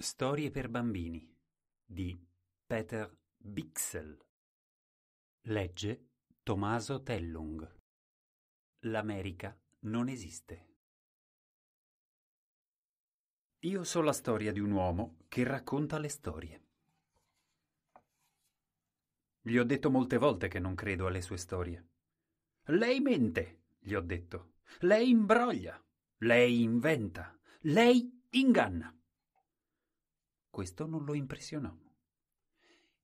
Storie per bambini di Peter Bixel. Legge Tommaso Tellung. L'America non esiste. Io so la storia di un uomo che racconta le storie. Gli ho detto molte volte che non credo alle sue storie. Lei mente, gli ho detto. Lei imbroglia. Lei inventa. Lei inganna. Questo non lo impressionò.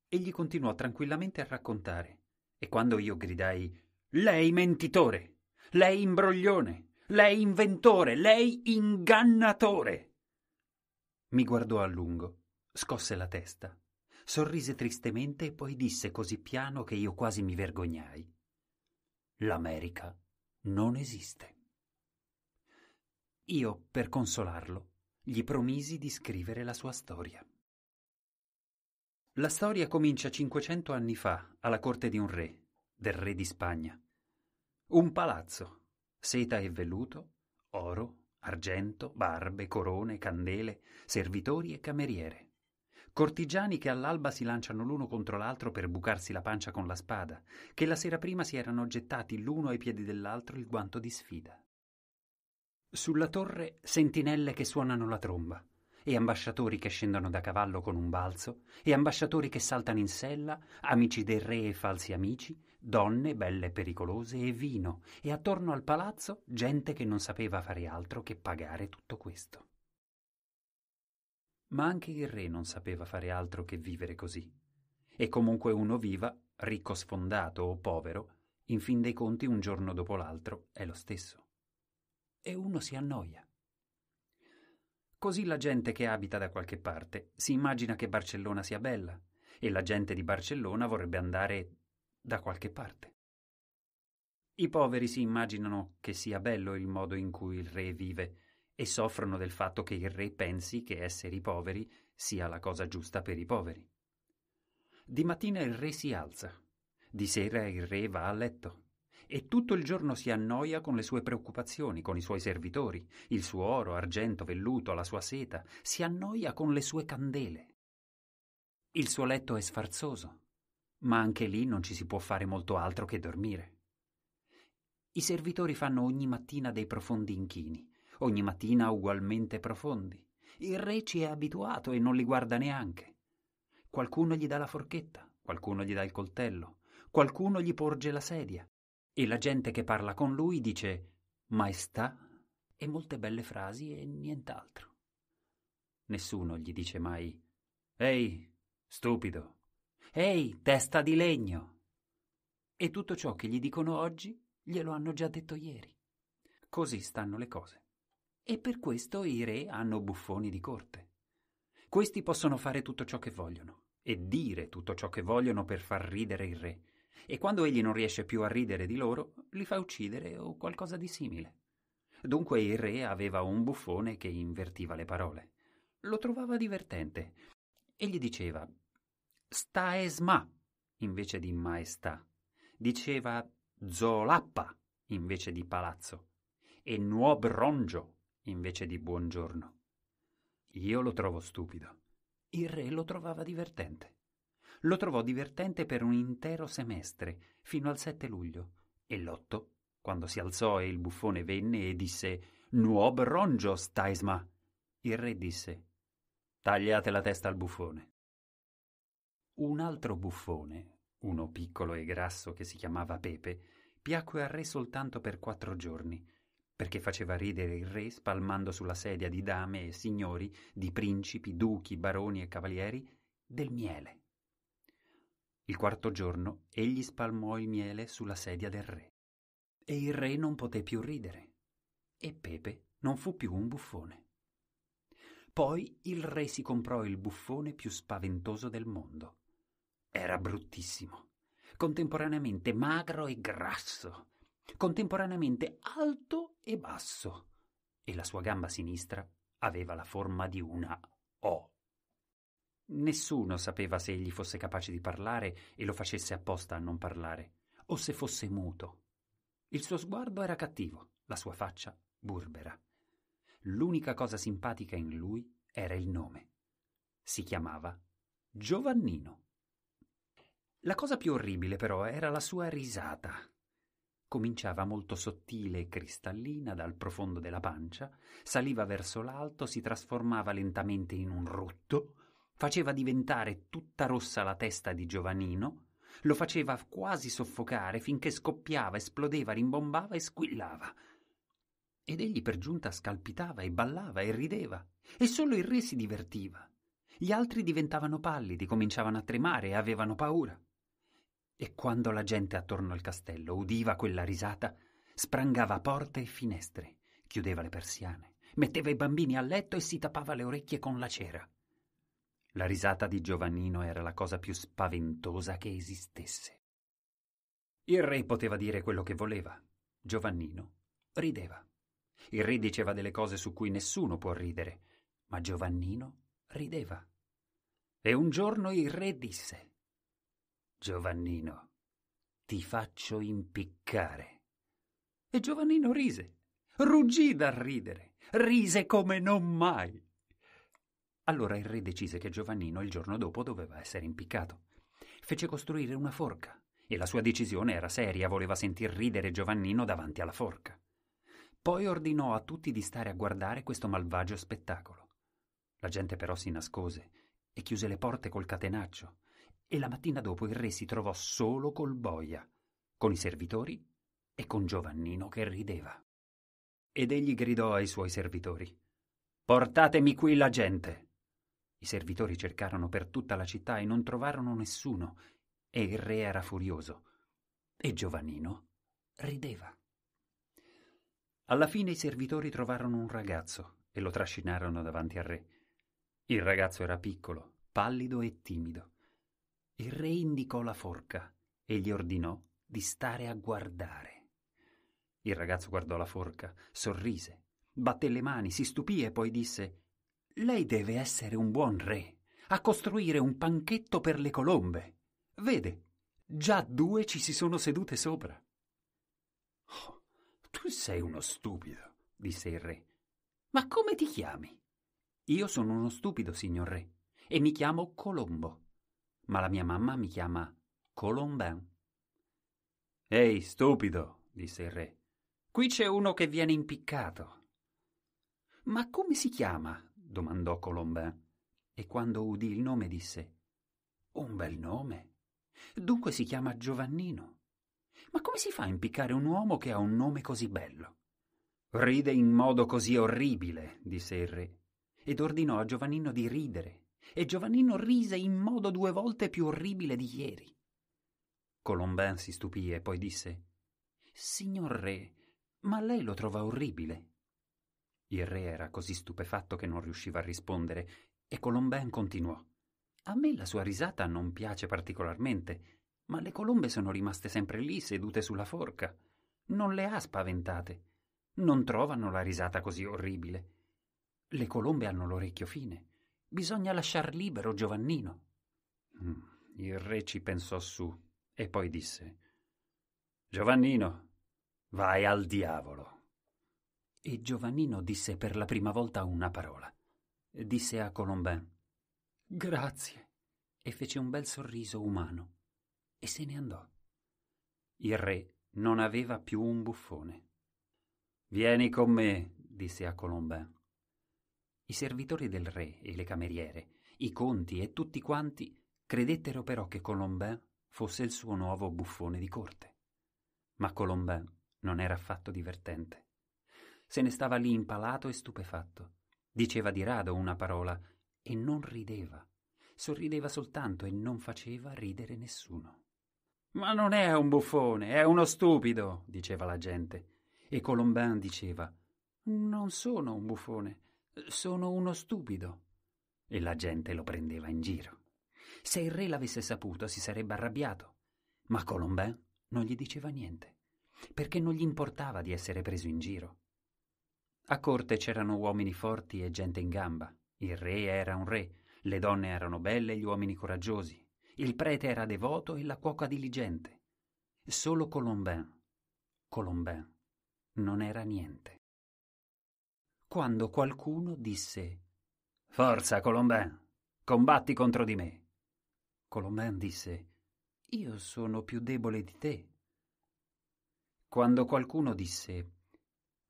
Egli continuò tranquillamente a raccontare, e quando io gridai Lei mentitore! Lei imbroglione! Lei inventore! Lei ingannatore! Mi guardò a lungo, scosse la testa, sorrise tristemente e poi disse così piano che io quasi mi vergognai. L'America non esiste. Io, per consolarlo, gli promisi di scrivere la sua storia. La storia comincia 500 anni fa alla corte di un re, del re di Spagna. Un palazzo, seta e velluto, oro, argento, barbe, corone, candele, servitori e cameriere. Cortigiani che all'alba si lanciano l'uno contro l'altro per bucarsi la pancia con la spada, che la sera prima si erano gettati l'uno ai piedi dell'altro il guanto di sfida. Sulla torre sentinelle che suonano la tromba, e ambasciatori che scendono da cavallo con un balzo, e ambasciatori che saltano in sella, amici del re e falsi amici, donne belle e pericolose e vino, e attorno al palazzo gente che non sapeva fare altro che pagare tutto questo. Ma anche il re non sapeva fare altro che vivere così. E comunque uno viva, ricco sfondato o povero, in fin dei conti un giorno dopo l'altro è lo stesso e uno si annoia. Così la gente che abita da qualche parte si immagina che Barcellona sia bella e la gente di Barcellona vorrebbe andare da qualche parte. I poveri si immaginano che sia bello il modo in cui il re vive e soffrono del fatto che il re pensi che essere i poveri sia la cosa giusta per i poveri. Di mattina il re si alza, di sera il re va a letto, e tutto il giorno si annoia con le sue preoccupazioni, con i suoi servitori, il suo oro, argento, velluto, la sua seta, si annoia con le sue candele. Il suo letto è sfarzoso, ma anche lì non ci si può fare molto altro che dormire. I servitori fanno ogni mattina dei profondi inchini, ogni mattina ugualmente profondi. Il re ci è abituato e non li guarda neanche. Qualcuno gli dà la forchetta, qualcuno gli dà il coltello, qualcuno gli porge la sedia, e la gente che parla con lui dice maestà e molte belle frasi e nient'altro. Nessuno gli dice mai Ehi, stupido! Ehi, testa di legno! E tutto ciò che gli dicono oggi glielo hanno già detto ieri. Così stanno le cose. E per questo i re hanno buffoni di corte. Questi possono fare tutto ciò che vogliono e dire tutto ciò che vogliono per far ridere il re e quando egli non riesce più a ridere di loro, li fa uccidere o qualcosa di simile. Dunque il re aveva un buffone che invertiva le parole. Lo trovava divertente e gli diceva staesma invece di maestà, diceva zolappa invece di palazzo e nuobrongio invece di buongiorno. Io lo trovo stupido. Il re lo trovava divertente lo trovò divertente per un intero semestre, fino al 7 luglio, e l'otto, quando si alzò e il buffone venne e disse Nuob ronjo, Taisma!» Il re disse Tagliate la testa al buffone. Un altro buffone, uno piccolo e grasso che si chiamava Pepe, piacque al re soltanto per quattro giorni, perché faceva ridere il re spalmando sulla sedia di dame e signori, di principi, duchi, baroni e cavalieri, del miele. Il quarto giorno egli spalmò il miele sulla sedia del re. E il re non poté più ridere. E Pepe non fu più un buffone. Poi il re si comprò il buffone più spaventoso del mondo. Era bruttissimo, contemporaneamente magro e grasso, contemporaneamente alto e basso, e la sua gamba sinistra aveva la forma di una O. Nessuno sapeva se egli fosse capace di parlare e lo facesse apposta a non parlare, o se fosse muto. Il suo sguardo era cattivo, la sua faccia burbera. L'unica cosa simpatica in lui era il nome. Si chiamava Giovannino. La cosa più orribile però era la sua risata. Cominciava molto sottile e cristallina dal profondo della pancia, saliva verso l'alto, si trasformava lentamente in un rutto, faceva diventare tutta rossa la testa di Giovanino, lo faceva quasi soffocare finché scoppiava, esplodeva, rimbombava e squillava. Ed egli per giunta scalpitava e ballava e rideva, e solo il re si divertiva. Gli altri diventavano pallidi, cominciavano a tremare e avevano paura. E quando la gente attorno al castello udiva quella risata, sprangava porte e finestre, chiudeva le persiane, metteva i bambini a letto e si tappava le orecchie con la cera. La risata di Giovannino era la cosa più spaventosa che esistesse. Il re poteva dire quello che voleva. Giovannino rideva. Il re diceva delle cose su cui nessuno può ridere, ma Giovannino rideva. E un giorno il re disse Giovannino, ti faccio impiccare. E Giovannino rise, ruggì dal ridere, rise come non mai. Allora il re decise che Giovannino il giorno dopo doveva essere impiccato. Fece costruire una forca e la sua decisione era seria, voleva sentir ridere Giovannino davanti alla forca. Poi ordinò a tutti di stare a guardare questo malvagio spettacolo. La gente però si nascose e chiuse le porte col catenaccio e la mattina dopo il re si trovò solo col boia, con i servitori e con Giovannino che rideva. Ed egli gridò ai suoi servitori Portatemi qui la gente. I servitori cercarono per tutta la città e non trovarono nessuno, e il re era furioso. E Giovannino rideva. Alla fine i servitori trovarono un ragazzo e lo trascinarono davanti al re. Il ragazzo era piccolo, pallido e timido. Il re indicò la forca e gli ordinò di stare a guardare. Il ragazzo guardò la forca, sorrise, batté le mani, si stupì e poi disse lei deve essere un buon re, a costruire un panchetto per le colombe. Vede, già due ci si sono sedute sopra. Oh, tu sei uno stupido, disse il re. Ma come ti chiami? Io sono uno stupido, signor re, e mi chiamo Colombo. Ma la mia mamma mi chiama Colombin. Ehi, stupido, disse il re. Qui c'è uno che viene impiccato. Ma come si chiama? domandò Colombin, e quando udì il nome disse Un bel nome. Dunque si chiama Giovannino. Ma come si fa a impiccare un uomo che ha un nome così bello? Ride in modo così orribile, disse il re, ed ordinò a Giovannino di ridere, e Giovannino rise in modo due volte più orribile di ieri. Colombin si stupì e poi disse Signor re, ma lei lo trova orribile? Il re era così stupefatto che non riusciva a rispondere e Colomben continuò. A me la sua risata non piace particolarmente, ma le colombe sono rimaste sempre lì sedute sulla forca. Non le ha spaventate. Non trovano la risata così orribile. Le colombe hanno l'orecchio fine. Bisogna lasciar libero Giovannino. Mm, il re ci pensò su e poi disse Giovannino, vai al diavolo. E Giovannino disse per la prima volta una parola. Disse a Colombin: Grazie. E fece un bel sorriso umano. E se ne andò. Il re non aveva più un buffone. Vieni con me, disse a Colombin. I servitori del re e le cameriere, i conti e tutti quanti credettero però che Colombin fosse il suo nuovo buffone di corte. Ma Colombin non era affatto divertente se ne stava lì impalato e stupefatto. Diceva di rado una parola e non rideva. Sorrideva soltanto e non faceva ridere nessuno. Ma non è un buffone, è uno stupido, diceva la gente. E Colombin diceva Non sono un buffone, sono uno stupido. E la gente lo prendeva in giro. Se il re l'avesse saputo si sarebbe arrabbiato. Ma Colombin non gli diceva niente, perché non gli importava di essere preso in giro. A corte c'erano uomini forti e gente in gamba. Il re era un re, le donne erano belle e gli uomini coraggiosi. Il prete era devoto e la cuoca diligente. Solo Colombin, Colombin, non era niente. Quando qualcuno disse Forza, Colombin, combatti contro di me. Colombin disse Io sono più debole di te. Quando qualcuno disse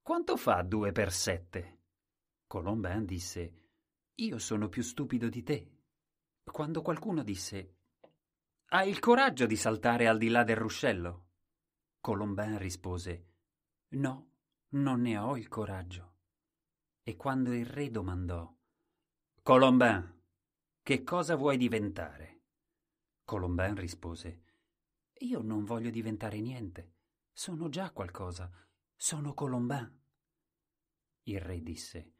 quanto fa due per sette? Colomban disse, Io sono più stupido di te. Quando qualcuno disse, Hai il coraggio di saltare al di là del ruscello? Colomban rispose, No, non ne ho il coraggio. E quando il re domandò, Colomban, che cosa vuoi diventare? Colomban rispose, Io non voglio diventare niente, sono già qualcosa sono Colombin. Il re disse,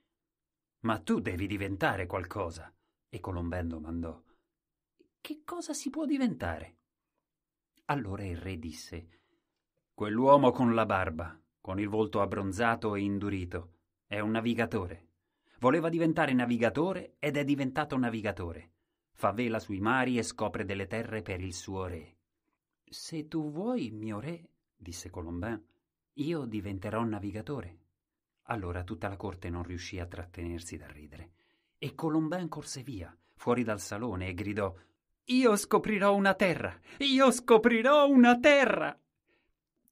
Ma tu devi diventare qualcosa. E Colombin domandò, Che cosa si può diventare? Allora il re disse, Quell'uomo con la barba, con il volto abbronzato e indurito, è un navigatore. Voleva diventare navigatore ed è diventato navigatore. Fa vela sui mari e scopre delle terre per il suo re. Se tu vuoi, mio re, disse Colombin, io diventerò navigatore. Allora tutta la corte non riuscì a trattenersi dal ridere e Colomban corse via, fuori dal salone, e gridò Io scoprirò una terra! Io scoprirò una terra!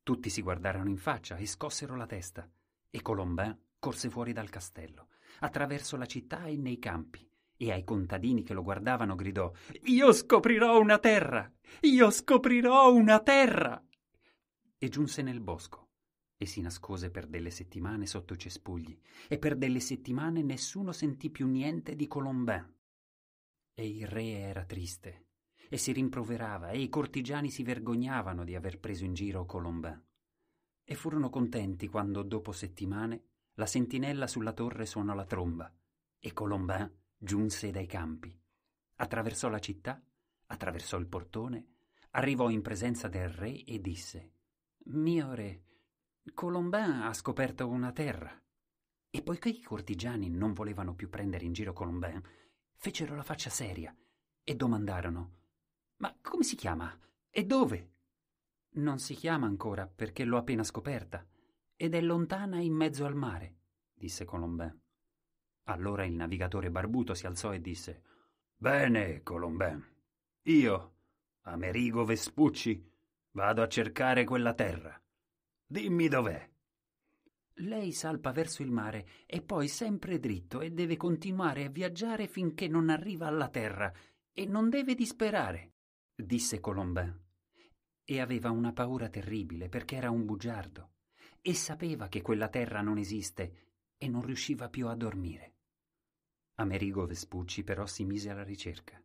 Tutti si guardarono in faccia e scossero la testa, e Colomban corse fuori dal castello, attraverso la città e nei campi, e ai contadini che lo guardavano gridò Io scoprirò una terra! Io scoprirò una terra! E giunse nel bosco e si nascose per delle settimane sotto i cespugli, e per delle settimane nessuno sentì più niente di Colombin. E il re era triste, e si rimproverava, e i cortigiani si vergognavano di aver preso in giro Colombin. E furono contenti quando, dopo settimane, la sentinella sulla torre suonò la tromba, e Colombin giunse dai campi. Attraversò la città, attraversò il portone, arrivò in presenza del re e disse Mio re, Colombin ha scoperto una terra. E poiché i cortigiani non volevano più prendere in giro Colombin, fecero la faccia seria e domandarono Ma come si chiama? E dove? Non si chiama ancora perché l'ho appena scoperta ed è lontana in mezzo al mare, disse Colombin. Allora il navigatore barbuto si alzò e disse Bene, Colombin. Io, Amerigo Vespucci, vado a cercare quella terra. Dimmi dov'è. Lei salpa verso il mare e poi sempre dritto e deve continuare a viaggiare finché non arriva alla terra e non deve disperare, disse Colombin. E aveva una paura terribile perché era un bugiardo e sapeva che quella terra non esiste e non riusciva più a dormire. Amerigo Vespucci però si mise alla ricerca.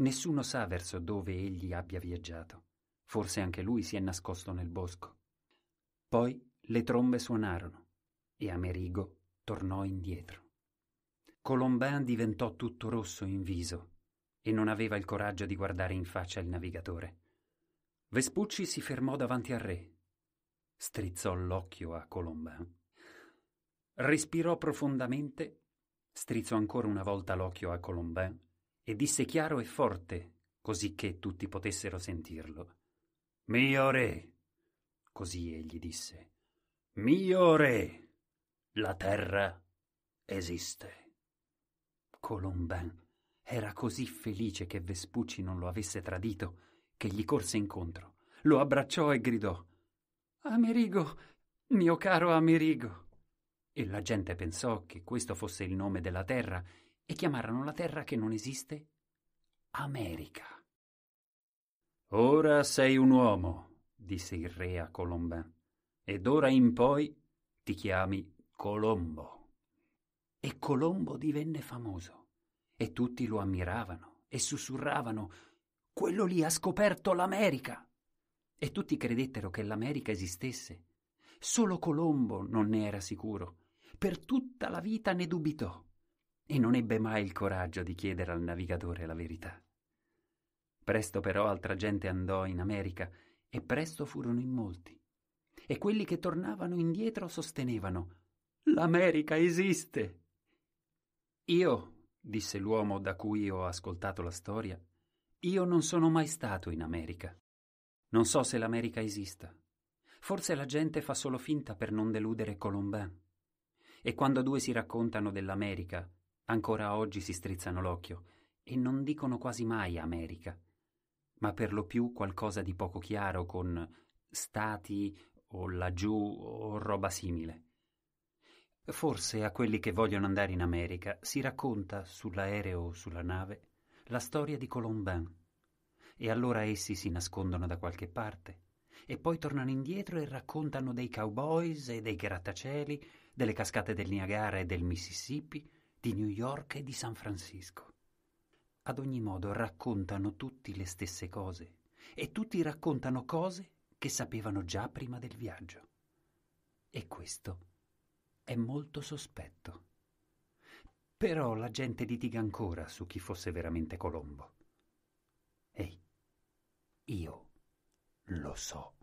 Nessuno sa verso dove egli abbia viaggiato. Forse anche lui si è nascosto nel bosco. Poi le trombe suonarono e Amerigo tornò indietro. Colombin diventò tutto rosso in viso e non aveva il coraggio di guardare in faccia il navigatore. Vespucci si fermò davanti al re. Strizzò l'occhio a Colombin. Respirò profondamente, strizzò ancora una volta l'occhio a Colombin e disse chiaro e forte, così che tutti potessero sentirlo. Mio re! Così egli disse, Mio re, la terra esiste. Colombin era così felice che Vespucci non lo avesse tradito che gli corse incontro, lo abbracciò e gridò, Amerigo, mio caro Amerigo. E la gente pensò che questo fosse il nome della terra e chiamarono la terra che non esiste America. Ora sei un uomo, disse il re a Colombin, ed ora in poi ti chiami Colombo. E Colombo divenne famoso, e tutti lo ammiravano e sussurravano, quello lì ha scoperto l'America. E tutti credettero che l'America esistesse. Solo Colombo non ne era sicuro. Per tutta la vita ne dubitò e non ebbe mai il coraggio di chiedere al navigatore la verità. Presto però altra gente andò in America e presto furono in molti. E quelli che tornavano indietro sostenevano L'America esiste. Io, disse l'uomo da cui ho ascoltato la storia, io non sono mai stato in America. Non so se l'America esista. Forse la gente fa solo finta per non deludere Colombin. E quando due si raccontano dell'America, ancora oggi si strizzano l'occhio e non dicono quasi mai America ma per lo più qualcosa di poco chiaro con stati o laggiù o roba simile. Forse a quelli che vogliono andare in America si racconta sull'aereo o sulla nave la storia di Colombin e allora essi si nascondono da qualche parte e poi tornano indietro e raccontano dei cowboys e dei grattacieli, delle cascate del Niagara e del Mississippi, di New York e di San Francisco. Ad ogni modo raccontano tutti le stesse cose e tutti raccontano cose che sapevano già prima del viaggio. E questo è molto sospetto. Però la gente litiga ancora su chi fosse veramente Colombo. Ehi, io lo so.